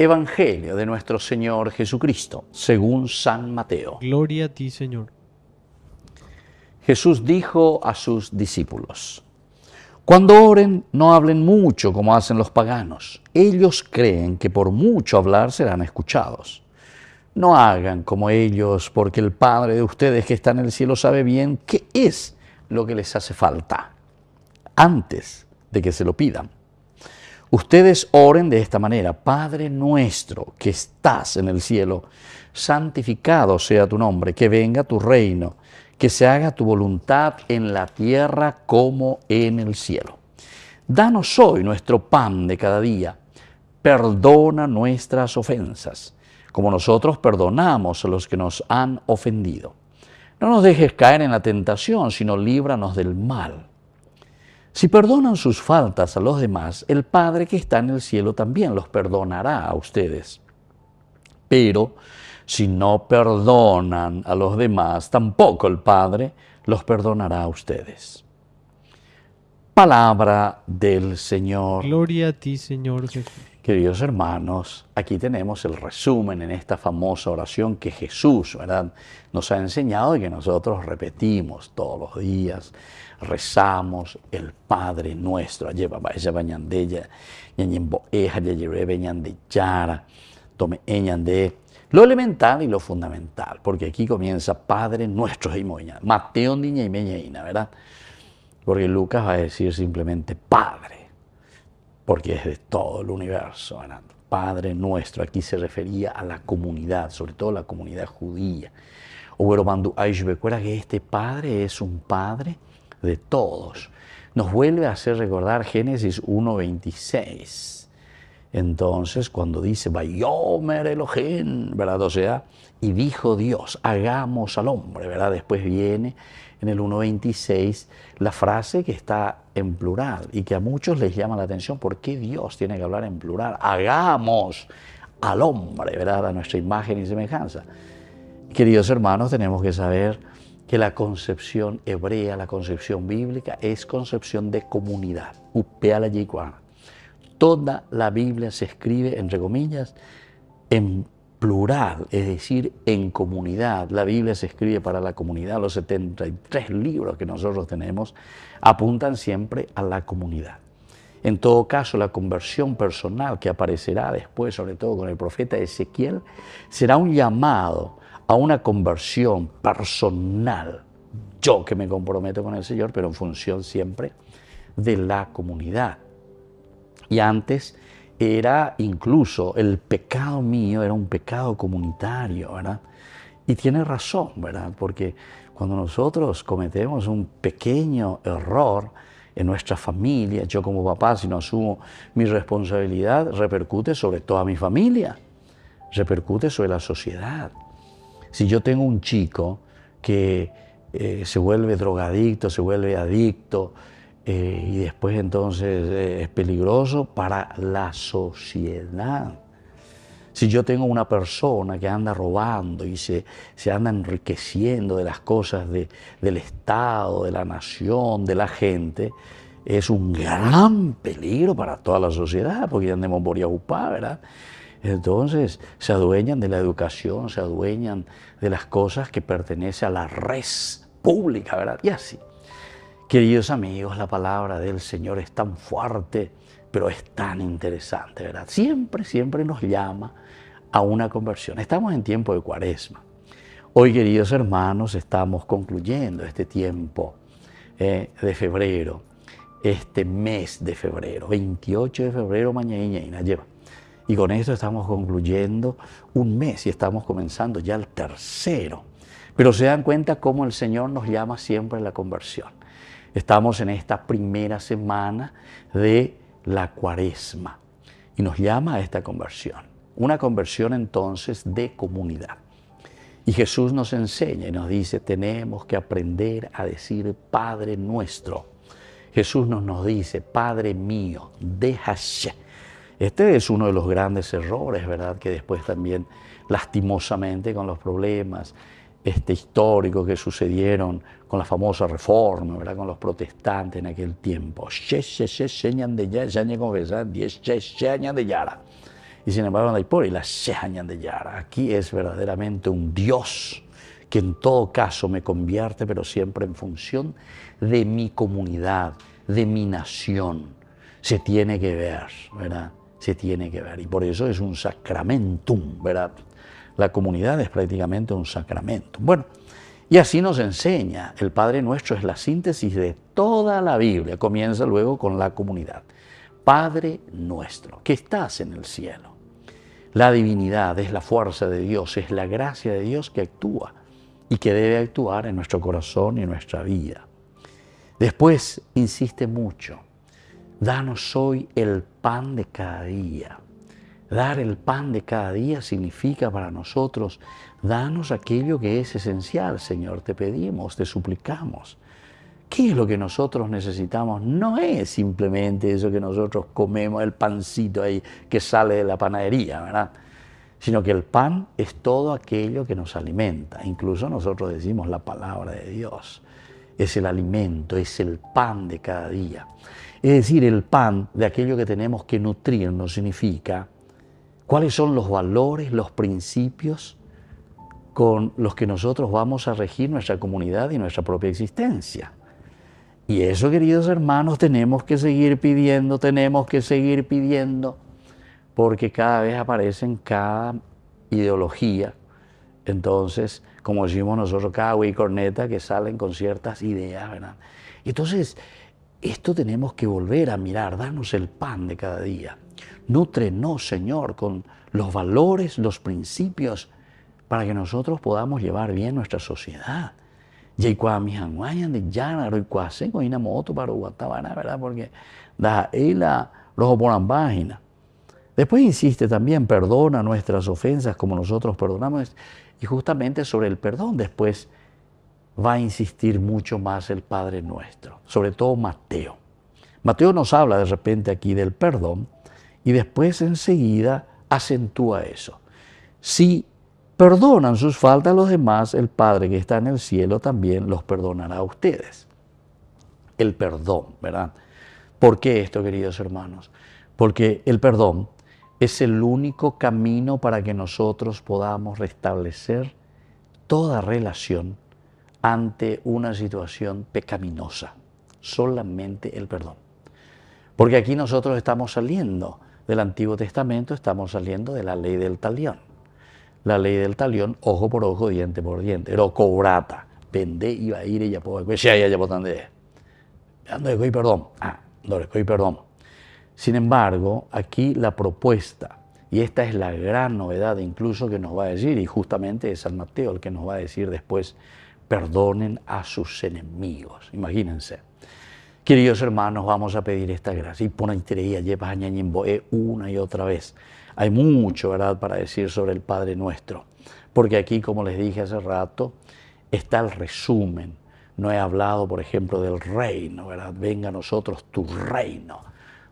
Evangelio de nuestro Señor Jesucristo, según San Mateo. Gloria a ti, Señor. Jesús dijo a sus discípulos, Cuando oren, no hablen mucho como hacen los paganos. Ellos creen que por mucho hablar serán escuchados. No hagan como ellos, porque el Padre de ustedes que está en el cielo sabe bien qué es lo que les hace falta, antes de que se lo pidan. Ustedes oren de esta manera, Padre nuestro que estás en el cielo, santificado sea tu nombre, que venga tu reino, que se haga tu voluntad en la tierra como en el cielo. Danos hoy nuestro pan de cada día, perdona nuestras ofensas, como nosotros perdonamos a los que nos han ofendido. No nos dejes caer en la tentación, sino líbranos del mal si perdonan sus faltas a los demás, el Padre que está en el cielo también los perdonará a ustedes. Pero si no perdonan a los demás, tampoco el Padre los perdonará a ustedes. Palabra del Señor. Gloria a ti, Señor Jesús. Queridos hermanos, aquí tenemos el resumen en esta famosa oración que Jesús ¿verdad? nos ha enseñado y que nosotros repetimos todos los días. Rezamos el Padre nuestro. lo elemental y lo fundamental, porque aquí comienza Padre nuestro. Mateo, niña y meña, ¿verdad? Porque Lucas va a decir simplemente Padre porque es de todo el universo. Padre nuestro, aquí se refería a la comunidad, sobre todo la comunidad judía. Oberobandu recuerda que este Padre es un Padre de todos. Nos vuelve a hacer recordar Génesis 1.26. Entonces, cuando dice, Bayomer Elohim, ¿verdad? O sea, y dijo Dios, hagamos al hombre, ¿verdad? Después viene en el 1.26 la frase que está en plural y que a muchos les llama la atención, ¿por qué Dios tiene que hablar en plural? Hagamos al hombre, ¿verdad? A nuestra imagen y semejanza. Queridos hermanos, tenemos que saber que la concepción hebrea, la concepción bíblica, es concepción de comunidad. Upeala Toda la Biblia se escribe, entre comillas, en plural, es decir, en comunidad. La Biblia se escribe para la comunidad, los 73 libros que nosotros tenemos apuntan siempre a la comunidad. En todo caso, la conversión personal que aparecerá después, sobre todo con el profeta Ezequiel, será un llamado a una conversión personal. Yo que me comprometo con el Señor, pero en función siempre de la comunidad. Y antes era incluso el pecado mío, era un pecado comunitario, ¿verdad? Y tiene razón, ¿verdad? Porque cuando nosotros cometemos un pequeño error en nuestra familia, yo como papá, si no asumo mi responsabilidad, repercute sobre toda mi familia, repercute sobre la sociedad. Si yo tengo un chico que eh, se vuelve drogadicto, se vuelve adicto, eh, y después entonces eh, es peligroso para la sociedad. Si yo tengo una persona que anda robando y se, se anda enriqueciendo de las cosas de, del Estado, de la nación, de la gente, es un gran peligro para toda la sociedad, porque ya andemos por Yahupá, ¿verdad? Entonces se adueñan de la educación, se adueñan de las cosas que pertenecen a la red pública, ¿verdad? Y así. Queridos amigos, la palabra del Señor es tan fuerte, pero es tan interesante, ¿verdad? Siempre, siempre nos llama a una conversión. Estamos en tiempo de cuaresma. Hoy, queridos hermanos, estamos concluyendo este tiempo eh, de febrero, este mes de febrero, 28 de febrero, mañana lleva. Y con esto estamos concluyendo un mes y estamos comenzando ya el tercero. Pero se dan cuenta cómo el Señor nos llama siempre a la conversión. Estamos en esta primera semana de la cuaresma y nos llama a esta conversión. Una conversión entonces de comunidad. Y Jesús nos enseña y nos dice, tenemos que aprender a decir Padre nuestro. Jesús nos, nos dice, Padre mío, déjase. Este es uno de los grandes errores, ¿verdad? Que después también, lastimosamente, con los problemas, este, histórico que sucedieron con la famosa reforma, ¿verdad? con los protestantes en aquel tiempo. Y sin embargo, por y la de Yara. Aquí es verdaderamente un Dios que en todo caso me convierte, pero siempre en función de mi comunidad, de mi nación. Se tiene que ver, ¿verdad? Se tiene que ver. Y por eso es un sacramentum, ¿verdad? La comunidad es prácticamente un sacramento. Bueno, y así nos enseña, el Padre Nuestro es la síntesis de toda la Biblia, comienza luego con la comunidad. Padre Nuestro, que estás en el cielo. La divinidad es la fuerza de Dios, es la gracia de Dios que actúa y que debe actuar en nuestro corazón y en nuestra vida. Después insiste mucho, danos hoy el pan de cada día. Dar el pan de cada día significa para nosotros, danos aquello que es esencial, Señor, te pedimos, te suplicamos. ¿Qué es lo que nosotros necesitamos? No es simplemente eso que nosotros comemos, el pancito ahí que sale de la panadería, ¿verdad? Sino que el pan es todo aquello que nos alimenta. Incluso nosotros decimos la palabra de Dios. Es el alimento, es el pan de cada día. Es decir, el pan de aquello que tenemos que nutrir significa cuáles son los valores, los principios con los que nosotros vamos a regir nuestra comunidad y nuestra propia existencia. Y eso, queridos hermanos, tenemos que seguir pidiendo, tenemos que seguir pidiendo, porque cada vez aparecen cada ideología. Entonces, como decimos nosotros, cada y corneta que salen con ciertas ideas, ¿verdad? Entonces, esto tenemos que volver a mirar, darnos el pan de cada día. Nútrenos, Señor, con los valores, los principios, para que nosotros podamos llevar bien nuestra sociedad. ¿verdad? Porque da Después insiste también, perdona nuestras ofensas como nosotros perdonamos. Y justamente sobre el perdón después va a insistir mucho más el Padre nuestro, sobre todo Mateo. Mateo nos habla de repente aquí del perdón, y después enseguida acentúa eso. Si perdonan sus faltas a los demás, el Padre que está en el cielo también los perdonará a ustedes. El perdón, ¿verdad? ¿Por qué esto, queridos hermanos? Porque el perdón es el único camino para que nosotros podamos restablecer toda relación ante una situación pecaminosa. Solamente el perdón. Porque aquí nosotros estamos saliendo del Antiguo Testamento, estamos saliendo de la ley del talión. La ley del talión, ojo por ojo, diente por diente. Era cobrata. Vende, iba a ir y ya perdón. Ah, no y perdón. Sin embargo, aquí la propuesta, y esta es la gran novedad incluso que nos va a decir, y justamente es San Mateo el que nos va a decir después, perdonen a sus enemigos. Imagínense. Queridos hermanos, vamos a pedir esta gracia. Y por entrega, llevas a eh, una y otra vez. Hay mucho, ¿verdad?, para decir sobre el Padre Nuestro. Porque aquí, como les dije hace rato, está el resumen. No he hablado, por ejemplo, del reino, ¿verdad? Venga a nosotros tu reino.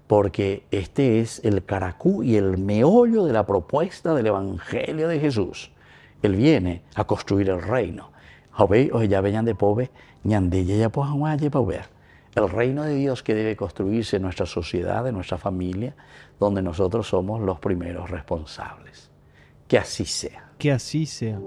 Porque este es el caracú y el meollo de la propuesta del Evangelio de Jesús. Él viene a construir el reino. ya de pobre, ya ver el reino de Dios que debe construirse en nuestra sociedad, en nuestra familia, donde nosotros somos los primeros responsables. Que así sea. Que así sea.